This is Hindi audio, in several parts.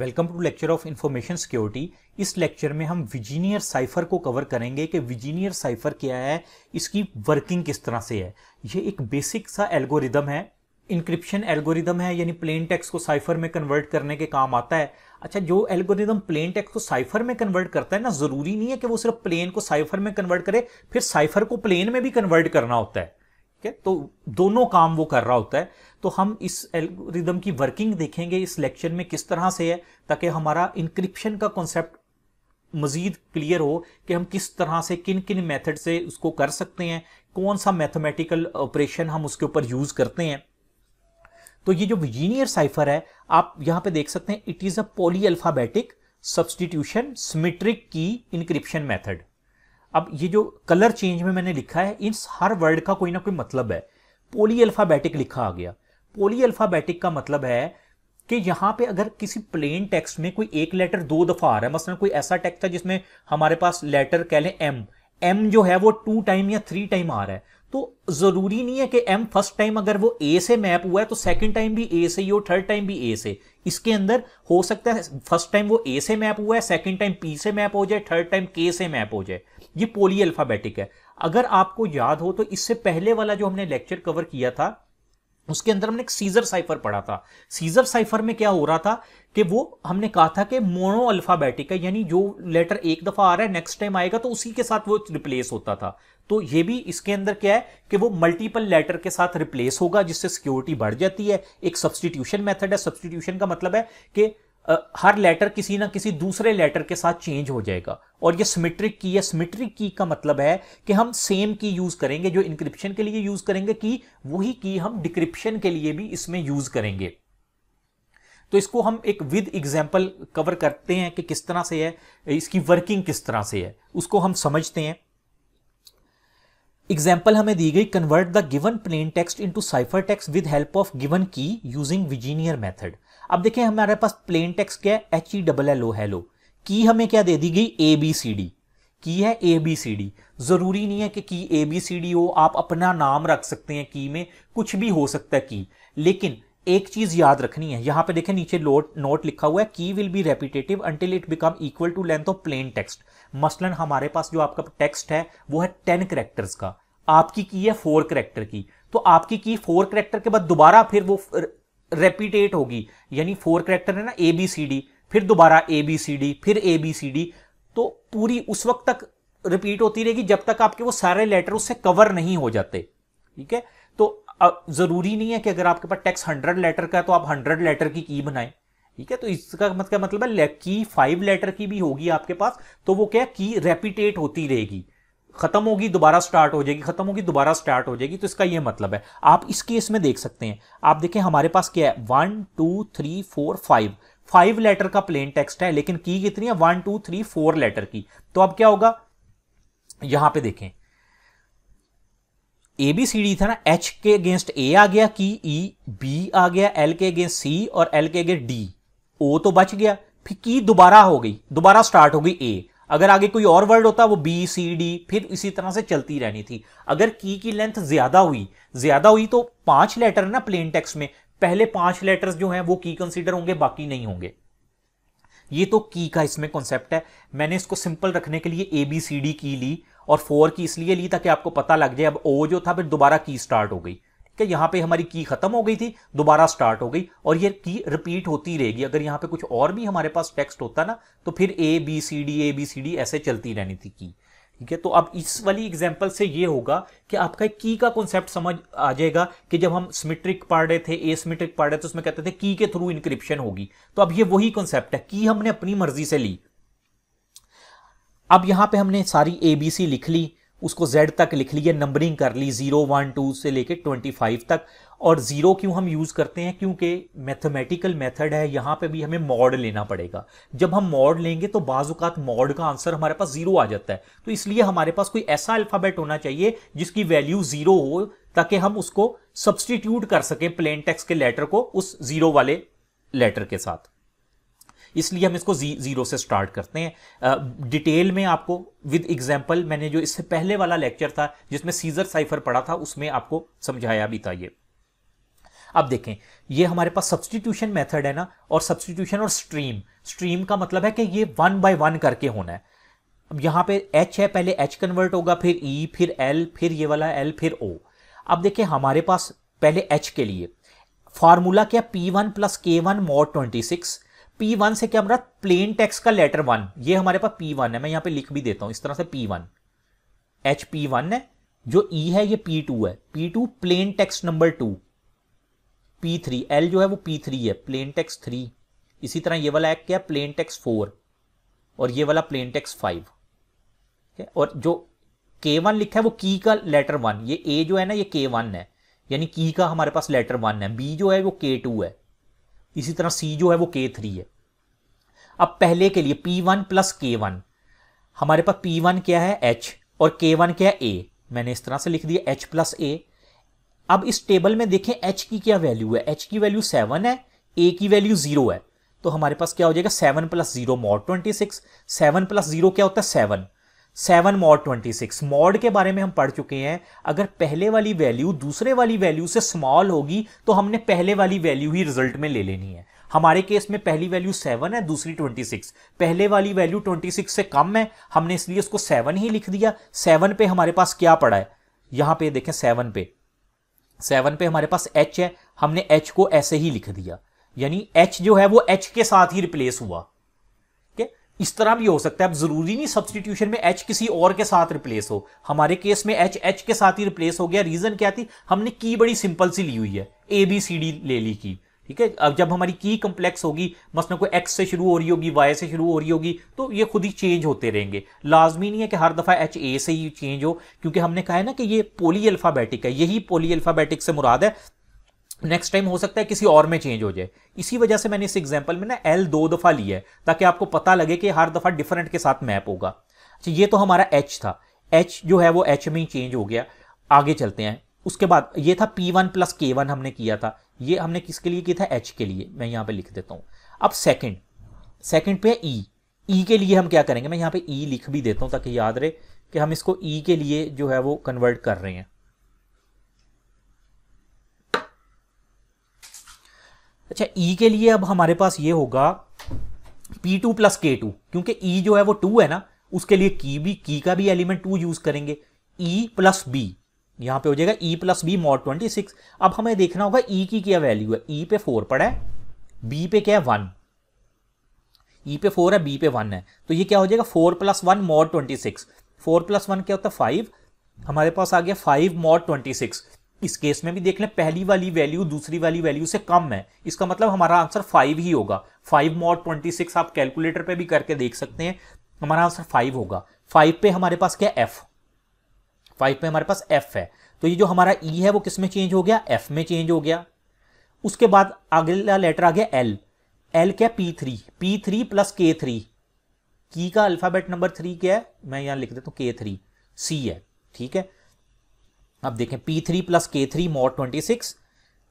Welcome to lecture of information security इस लेक्चर में हम विजीनियर साइफर को कवर करेंगे कि विजीनियर साइफर क्या है इसकी वर्किंग किस तरह से है ये एक बेसिक सा एल्गोरिदम है इंक्रिप्शन एल्गोरिदम है यानी प्लेन टेक्स को साइफर में कन्वर्ट करने के काम आता है अच्छा जो एल्गोरिदम प्लेन टेक्स को साइफर में कन्वर्ट करता है ना जरूरी नहीं है कि वो सिर्फ प्लेन को साइफर में कन्वर्ट करे फिर साइफर को प्लेन में भी कन्वर्ट करना होता है ठीक है तो दोनों काम वो कर रहा होता है तो हम इस एल्गोरिदम की वर्किंग देखेंगे इस लेक्चर में किस तरह से है ताकि हमारा इंक्रिप्शन का कॉन्सेप्ट मज़ीद क्लियर हो कि हम किस तरह से किन किन मेथड से उसको कर सकते हैं कौन सा मैथमेटिकल ऑपरेशन हम उसके ऊपर यूज़ करते हैं तो ये जो विजीनियर साइफर है आप यहां पे देख सकते हैं it is a polyalphabetic substitution symmetric की इंक्रिप्शन मेथड अब ये जो कलर चेंज में मैंने लिखा है इन हर वर्ड का कोई ना कोई मतलब है पोली अल्फ़ाबेटिक लिखा आ गया पोली अल्फाबेटिक का मतलब है कि यहां पे अगर किसी प्लेन टेक्स्ट में कोई एक लेटर दो दफा आ रहा है मसलन कोई ऐसा टेक्स्ट था जिसमें हमारे पास लेटर कह लें एम एम जो है वो टू टाइम या थ्री टाइम आ रहा है तो जरूरी नहीं है कि एम फर्स्ट टाइम अगर वो ए से मैप हुआ है तो सेकंड टाइम भी ए से ही हो थर्ड टाइम भी ए से इसके अंदर हो सकता है फर्स्ट टाइम वो ए से मैप हुआ है सेकंड टाइम पी से मैप हो जाए थर्ड टाइम के से मैप हो जाए ये पोली अल्फाबेटिक है अगर आपको याद हो तो इससे पहले वाला जो हमने लेक्चर कवर किया था उसके अंदर हमने एक सीजर साइफर पढ़ा था सीजर साइफर में क्या हो रहा था कि वो हमने कहा था कि मोनो अल्फाबेटिक है यानी जो लेटर एक दफा आ रहा है नेक्स्ट टाइम आएगा तो उसी के साथ वो रिप्लेस होता था तो ये भी इसके अंदर क्या है कि वो मल्टीपल लेटर के साथ रिप्लेस होगा जिससे सिक्योरिटी बढ़ जाती है एक सब्सटीट्यूशन मेथड है सब्सटीट्यूशन का मतलब है कि हर लेटर किसी ना किसी दूसरे लेटर के साथ चेंज हो जाएगा और ये सिमेट्रिक की है सिमेट्रिक की का मतलब है कि हम सेम की यूज़ करेंगे जो इंक्रिप्शन के लिए यूज़ करेंगे की वही की हम डिक्रिप्शन के लिए भी इसमें यूज़ करेंगे तो इसको हम एक विद एग्जाम्पल कवर करते हैं कि किस तरह से है इसकी वर्किंग किस तरह से है उसको हम समझते हैं एग्जाम्पल हमें दी गई convert the given plain text into cipher text with help of given key using Vigenere method अब देखें हमारे पास प्लेन टेक्स्ट क्या है H E double L O hello key हमें क्या दे दी गई ए बी सी डी की है ए बी सी डी जरूरी नहीं है कि की ए बी सी डी हो आप अपना नाम रख सकते हैं की में कुछ भी हो सकता है की लेकिन एक चीज याद रखनी है यहां पे देखें नीचे लोट नोट लिखा हुआ है key will be repetitive until it become equal to length of plain text मसलन हमारे पास जो आपका टेक्स्ट है वो है टेन करेक्टर्स का आपकी की है फोर करेक्टर की तो आपकी की फोर करेक्टर के बाद दोबारा फिर वो रेपिटेट होगी यानी फोर करेक्टर है ना ए बी सी डी फिर दोबारा ए बी सी डी फिर ए बी सी डी तो पूरी उस वक्त तक रिपीट होती रहेगी जब तक आपके वो सारे लेटर उससे कवर नहीं हो जाते ठीक है तो जरूरी नहीं है कि अगर आपके पास टैक्स हंड्रेड लेटर का है तो आप हंड्रेड लेटर की की बनाए ठीक है तो इसका मतलब मतलब है की फाइव लेटर की भी होगी आपके पास तो वो क्या की रेपिटेट होती रहेगी खत्म होगी दोबारा स्टार्ट हो जाएगी खत्म होगी दोबारा स्टार्ट हो जाएगी तो इसका ये मतलब है आप इस केस में देख सकते हैं आप देखें हमारे पास क्या है one two three four five five letter का प्लेन टेक्स्ट है लेकिन की कितनी है one two three four letter key तो अब क्या होगा यहां पे देखें ए बी सी डी था ना एच के अगेंस्ट ए आ गया की ई बी आ गया एल के अगेंस्ट सी और एल के अगेंस्ट डी ओ तो बच गया फिर की दोबारा हो गई दोबारा स्टार्ट हो गई ए अगर आगे कोई और वर्ड होता वो बी सी डी फिर इसी तरह से चलती रहनी थी अगर की की लेंथ ज्यादा हुई ज्यादा हुई तो पांच लेटर ना प्लेन टेक्स्ट में पहले पांच लेटर्स जो हैं वो की कंसीडर होंगे बाकी नहीं होंगे ये तो की का इसमें कॉन्सेप्ट है मैंने इसको सिंपल रखने के लिए ए बी सी डी की ली और फोर की इसलिए ली ताकि आपको पता लग जाए अब ओ जो था फिर दोबारा की स्टार्ट हो गई ठीक है यहां पे हमारी की खत्म हो गई थी दोबारा स्टार्ट हो गई और ये की रिपीट होती रहेगी अगर यहां पे कुछ और भी हमारे पास टेक्स्ट होता ना तो फिर A B C D A B C D ऐसे चलती रहनी थी की ठीक है तो अब इस वाली एग्जाम्पल से ये होगा कि आपका की का कॉन्सेप्ट समझ आ जाएगा कि जब हम सिमेट्रिक पढ़ रहे थे एसमेट्रिक पढ़ रहे थे तो उसमें कहते थे की के थ्रू इंक्रिप्शन होगी तो अब ये वही कॉन्सेप्ट है की हमने अपनी मर्जी से ली अब यहां पे हमने सारी एबीसी लिख ली उसको z तक लिख लिया नंबरिंग कर ली जीरो वन टू से लेके ट्वेंटी फाइव तक और जीरो क्यों हम यूज करते हैं क्योंकि मैथमेटिकल मेथड है यहां पे भी हमें मॉड लेना पड़ेगा जब हम मॉड लेंगे तो बाजुकात मॉड का आंसर हमारे पास जीरो आ जाता है तो इसलिए हमारे पास कोई ऐसा अल्फाबेट होना चाहिए जिसकी वैल्यू जीरो हो ताकि हम उसको सब्सटीट्यूट कर सकें प्लेन टेक्स के लेटर को उस जीरो वाले लेटर के साथ इसलिए हम इसको जी, जीरो से स्टार्ट करते हैं डिटेल में आपको विद एग्जाम्पल मैंने जो इससे पहले वाला लेक्चर था जिसमें सीजर साइफर पढ़ा था उसमें आपको समझाया भी था ये अब देखें ये हमारे पास सब्सटीट्यूशन मेथड है ना और सब्सटीट्यूशन और स्ट्रीम स्ट्रीम का मतलब है कि ये वन बाय वन करके होना है अब यहां पे एच है पहले एच कन्वर्ट होगा फिर ई e, फिर एल फिर ये वाला एल फिर ओ अब देखें हमारे पास पहले एच के लिए फार्मूला क्या P one plus K one mod twenty six P one से क्या हमारा प्लेन टेक्स का लेटर वन ये हमारे पास पी वन है मैं यहां पे लिख भी देता हूं इस तरह से P one H P one है जो ई e है ये पी टू है P two plain text number two P three L जो है वो पी थ्री है प्लेन टेक्स थ्री इसी तरह ये वाला एक क्या प्लेन टेक्स फोर और ये वाला प्लेन टेक्स फाइव और जो के वन लिखा है वो की का लेटर वन ये ए जो है ना ये के वन है यानी की का हमारे पास लेटर वन है बी जो है वो के टू है इसी तरह सी जो है वो के थ्री है अब पहले के लिए P one plus K one हमारे पास पी वन क्या है एच और के वन क्या है ए मैंने इस तरह से लिख दिया एच प्लस ए अब इस टेबल में देखें एच की क्या वैल्यू है एच की वैल्यू सेवन है ए की वैल्यू जीरो है तो हमारे पास क्या हो जाएगा seven plus zero mod twenty six seven plus zero क्या होता है seven seven mod twenty six mod के बारे में हम पढ़ चुके हैं अगर पहले वाली वैल्यू दूसरे वाली वैल्यू से स्मॉल होगी तो हमने पहले वाली वैल्यू ही रिजल्ट में ले लेनी है हमारे केस में पहली वैल्यू सेवन है दूसरी ट्वेंटी सिक्स पहले वाली वैल्यू ट्वेंटी सिक्स से कम है हमने इसलिए उसको सेवन ही लिख दिया सेवन पे हमारे पास क्या पड़ा है यहां पे देखें सेवन पे सेवन पे हमारे पास एच है हमने एच को ऐसे ही लिख दिया यानी एच जो है वो एच के साथ ही रिप्लेस हुआ इस तरह भी हो सकता है अब जरूरी नहीं सब्सटीट्यूशन में एच किसी और के साथ रिप्लेस हो हमारे केस में एच एच के साथ ही रिप्लेस हो गया रीजन क्या थी हमने की बड़ी सिंपल सी ली हुई है ए बी सी डी ले ली की ठीक है अब जब हमारी की कंप्लेक्स होगी मसलन कोई एक्स से शुरू हो रही होगी वाई से शुरू हो रही होगी तो ये खुद ही चेंज होते रहेंगे लाजमी नहीं है कि हर दफ़ा एच ए से ही चेंज हो क्योंकि हमने कहा है ना कि ये पोली अल्फ़ाबेटिक है यही पोली अल्फ़ाबेटिक से मुराद है नेक्स्ट टाइम हो सकता है किसी और में चेंज हो जाए इसी वजह से मैंने इस एग्जाम्पल में ना एल दो दफ़ा लिया है ताकि आपको पता लगे कि हर दफ़ा डिफरेंट के साथ मैप होगा अच्छा ये तो हमारा एच था एच जो है वो एच में ही चेंज हो गया आगे चलते हैं उसके बाद ये था P one plus K one हमने किया था ये हमने किसके लिए किया था एच के लिए मैं यहाँ पे लिख देता हूँ अब सेकेंड सेकेंड पे ई e। ई e के लिए हम क्या करेंगे मैं यहाँ पे ई e लिख भी देता हूँ ताकि याद रहे कि हम इसको ई e के लिए जो है वो कन्वर्ट कर रहे हैं अच्छा ई e के लिए अब हमारे पास ये होगा P two plus K two क्योंकि ई e जो है वो टू है ना उसके लिए की भी की का भी एलिमेंट टू यूज करेंगे ई प्लस बी यहां पे हो जाएगा E plus B mod twenty six अब हमें देखना होगा ई e की क्या वैल्यू है ई e पे फोर पड़ा है बी पे क्या है वन ई e पे फोर है बी पे वन है तो ये क्या हो जाएगा four plus one mod twenty six four plus one क्या होता है फाइव हमारे पास आ गया फाइव मॉड ट्वेंटी सिक्स इस केस में भी देख लें पहली वाली वैल्यू दूसरी वाली वैल्यू से कम है इसका मतलब हमारा आंसर फाइव ही होगा फाइव मॉड ट्वेंटी सिक्स आप कैलकुलेटर पे भी करके देख सकते हैं हमारा आंसर फाइव होगा फाइव पे हमारे पास क्या एफ फाइव पे हमारे पास एफ है तो ये जो हमारा ई e है वो किस में चेंज हो गया एफ में चेंज हो गया उसके बाद अगला लेटर आ गया एल एल क्या P three P three plus K three key का अल्फाबेट नंबर थ्री क्या है मैं यहां लिख देता हूं के थ्री सी है ठीक है अब देखें P three plus K three mod twenty six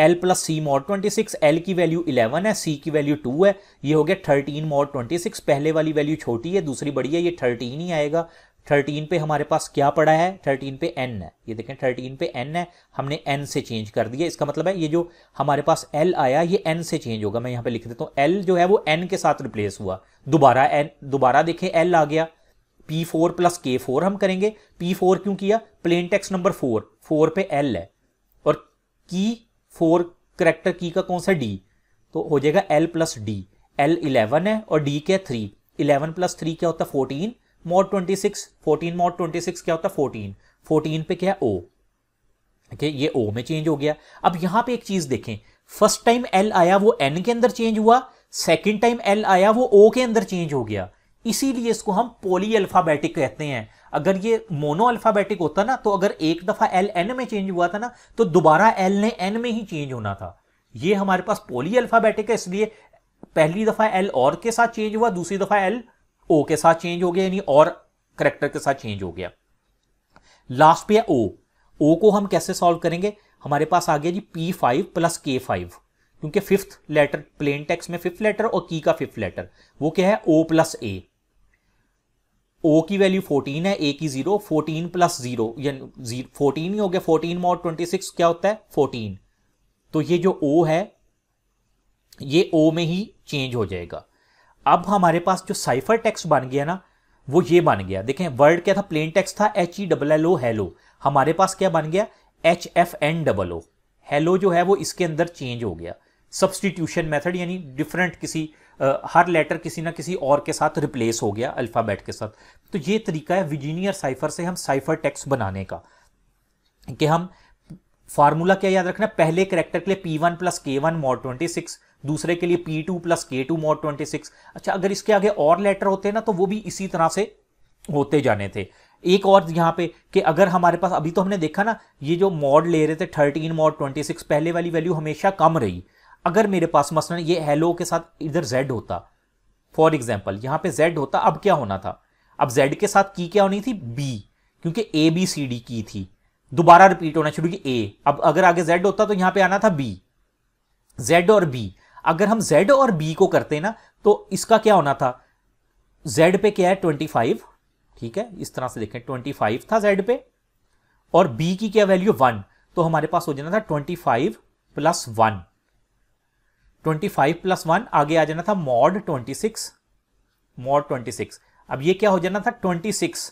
L plus C mod twenty six L की वैल्यू इलेवन है सी की वैल्यू टू है ये हो गया थर्टीन मॉड ट्वेंटी सिक्स पहले वाली वैल्यू छोटी है दूसरी बड़ी है ये थर्टीन ही आएगा थर्टीन पे हमारे पास क्या पड़ा है थर्टीन पे एन है ये देखें थर्टीन पे एन है हमने एन से चेंज कर दिया इसका मतलब है ये जो हमारे पास एल आया ये एन से चेंज होगा मैं यहाँ पे लिख देता हूँ एल जो है वो एन के साथ रिप्लेस हुआ दोबारा एन दोबारा देखें एल आ गया P4 फोर प्लस के फोर हम करेंगे P4 क्यों किया plain text number four four पे L है और की फोर करेक्टर की का कौन सा D तो हो जाएगा L plus D L eleven है और डी क्या थ्री इलेवन प्लस थ्री क्या होता है fourteen mod twenty six fourteen mod twenty six क्या होता है फोर्टीन फोर्टीन पे क्या है ओके ये ओ में चेंज हो गया अब यहां पे एक चीज देखें फर्स्ट टाइम एल आया वो एन के अंदर चेंज हुआ सेकेंड टाइम एल आया वो ओ के अंदर चेंज हो गया इसीलिए इसको हम पोली अल्फाबेटिक कहते हैं अगर ये मोनो अल्फाबेटिक होता ना तो अगर एक दफा एल एन में चेंज हुआ था ना तो दोबारा एल ने एन में ही चेंज होना था ये हमारे पास पोली अल्फाबेटिक है इसलिए पहली दफा एल और के साथ चेंज हुआ दूसरी दफा एल ओ के साथ चेंज हो गया यानी और करेक्टर के साथ चेंज हो गया लास्ट पे है ओ ओ को हम कैसे सॉल्व करेंगे हमारे पास आ गया G P five plus K five क्योंकि फिफ्थ लेटर प्लेन टेक्स में फिफ्थ लेटर और की का फिफ्थ लेटर वो क्या है ओ प्लस ए ओ की वैल्यू 14 है ए की जीरो 14 प्लस जीरो फोर्टीन ही हो गया 14 मोड 26 क्या होता है 14 तो ये जो ओ है ये ओ में ही चेंज हो जाएगा अब हमारे पास जो साइफर टेक्स्ट बन गया ना वो ये बन गया देखें वर्ड क्या था प्लेन टेक्स्ट था H E double L O hello हमारे पास क्या बन गया H F N double O hello जो है वो इसके अंदर चेंज हो गया सब्सटीट्यूशन मेथड यानी डिफरेंट किसी हर लेटर किसी ना किसी और के साथ रिप्लेस हो गया अल्फ़ाबेट के साथ तो ये तरीका है विजीनियर साइफर से हम साइफर टेक्स बनाने का कि हम फार्मूला क्या याद रखना पहले करेक्टर के लिए P one plus K one mod twenty six दूसरे के लिए P two plus K two mod twenty six अच्छा अगर इसके आगे और लेटर होते ना तो वो भी इसी तरह से होते जाने थे एक और यहाँ पे कि अगर हमारे पास अभी तो हमने देखा ना ये जो मॉड ले रहे थे थर्टीन मॉड ट्वेंटी सिक्स पहले वाली वैल्यू हमेशा कम रही अगर मेरे पास मसलन ये हेलो के साथ इधर जेड होता फॉर एग्जाम्पल यहां पे जेड होता अब क्या होना था अब जेड के साथ की क्या होनी थी बी क्योंकि ए बी सी डी की थी दोबारा रिपीट होना शुरू की ए अब अगर आगे जेड होता तो यहां पे आना था बी जेड और बी अगर हम जेड और बी को करते ना तो इसका क्या होना था जेड पे क्या है ट्वेंटी फाइव ठीक है इस तरह से देखें ट्वेंटी फाइव था जेड पे और बी की क्या वैल्यू वन तो हमारे पास हो जाना था twenty five plus one twenty five plus one आगे आ जाना था mod twenty six mod twenty six अब ये क्या हो जाना था ट्वेंटी सिक्स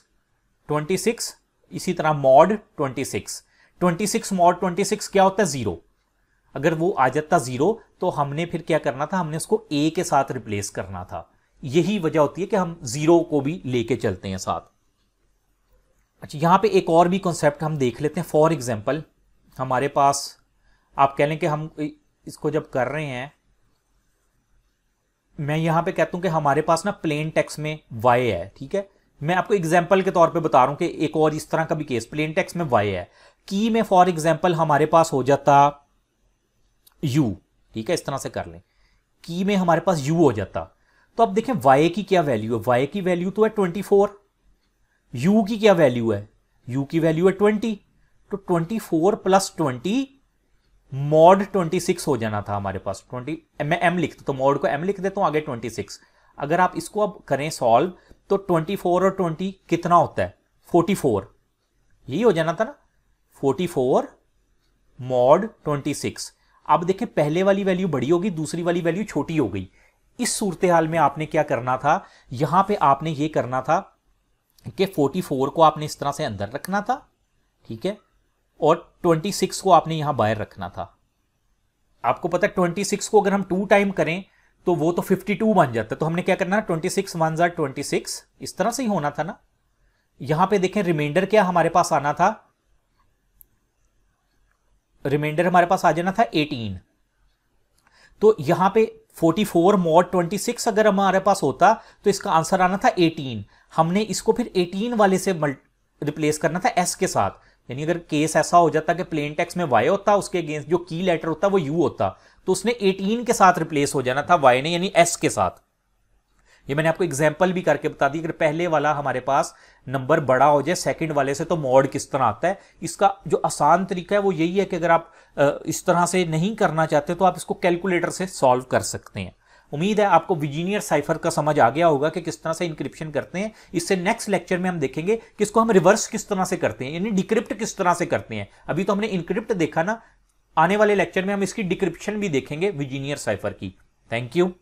ट्वेंटी सिक्स इसी तरह mod twenty six twenty six mod twenty six क्या होता है जीरो अगर वो आ जाता जीरो तो हमने फिर क्या करना था हमने उसको ए के साथ रिप्लेस करना था यही वजह होती है कि हम जीरो को भी लेके चलते हैं साथ अच्छा यहां पे एक और भी कॉन्सेप्ट हम देख लेते हैं फॉर एग्जाम्पल हमारे पास आप कह लें कि हम इसको जब कर रहे हैं मैं यहां पे कहता हूं कि हमारे पास ना प्लेन टेक्स में वाई है ठीक है मैं आपको एग्जाम्पल के तौर पे बता रहा हूं कि एक और इस तरह का भी केस प्लेन टेक्स में वाई है की में फॉर एग्जाम्पल हमारे पास हो जाता यू ठीक है इस तरह से कर लें की में हमारे पास यू हो जाता तो अब देखें वाई की क्या वैल्यू है वाई की वैल्यू तो है ट्वेंटी फोर यू की क्या वैल्यू है यू की वैल्यू है ट्वेंटी तो twenty four plus twenty mod 26 हो जाना था हमारे पास 20 मैं एम लिखता तो मॉड को एम लिख देता तो हूँ आगे 26 अगर आप इसको अब करें सॉल्व तो 24 और 20 कितना होता है 44 यही हो जाना था ना 44 फोर मॉड ट्वेंटी अब देखें पहले वाली वैल्यू बड़ी होगी दूसरी वाली वैल्यू छोटी हो गई इस सूरत हाल में आपने क्या करना था यहां पे आपने ये करना था कि 44 को आपने इस तरह से अंदर रखना था ठीक है और 26 को आपने यहां बाहर रखना था आपको पता है 26 को अगर हम टू टाइम करें तो वो तो 52 बन जाता है तो हमने क्या करना है ट्वेंटी सिक्स वन जार इस तरह से ही होना था ना यहां पे देखें रिमाइंडर क्या हमारे पास आना था रिमाइंडर हमारे पास आ जाना था 18 तो यहां पे 44 फोर मॉड ट्वेंटी अगर हमारे पास होता तो इसका आंसर आना था 18 हमने इसको फिर 18 वाले से रिप्लेस करना था एस के साथ यानी अगर केस ऐसा हो जाता कि प्लेन टेक्स में वाई होता उसके अगेंस्ट जो की लेटर होता वो यू होता तो उसने 18 के साथ रिप्लेस हो जाना था वाई ने यानी एस के साथ ये मैंने आपको एग्जाम्पल भी करके बता दी अगर पहले वाला हमारे पास नंबर बड़ा हो जाए सेकंड वाले से तो मॉड किस तरह आता है इसका जो आसान तरीका है वो यही है कि अगर आप इस तरह से नहीं करना चाहते तो आप इसको कैलकुलेटर से सॉल्व कर सकते हैं उम्मीद है आपको विजीनियर साइफर का समझ आ गया होगा कि किस तरह से इंक्रिप्शन करते हैं इससे नेक्स्ट लेक्चर में हम देखेंगे कि इसको हम रिवर्स किस तरह से करते हैं यानी डिक्रिप्ट किस तरह से करते हैं अभी तो हमने इंक्रिप्ट देखा ना आने वाले लेक्चर में हम इसकी डिक्रिप्शन भी देखेंगे विजीनियर साइफर की थैंक यू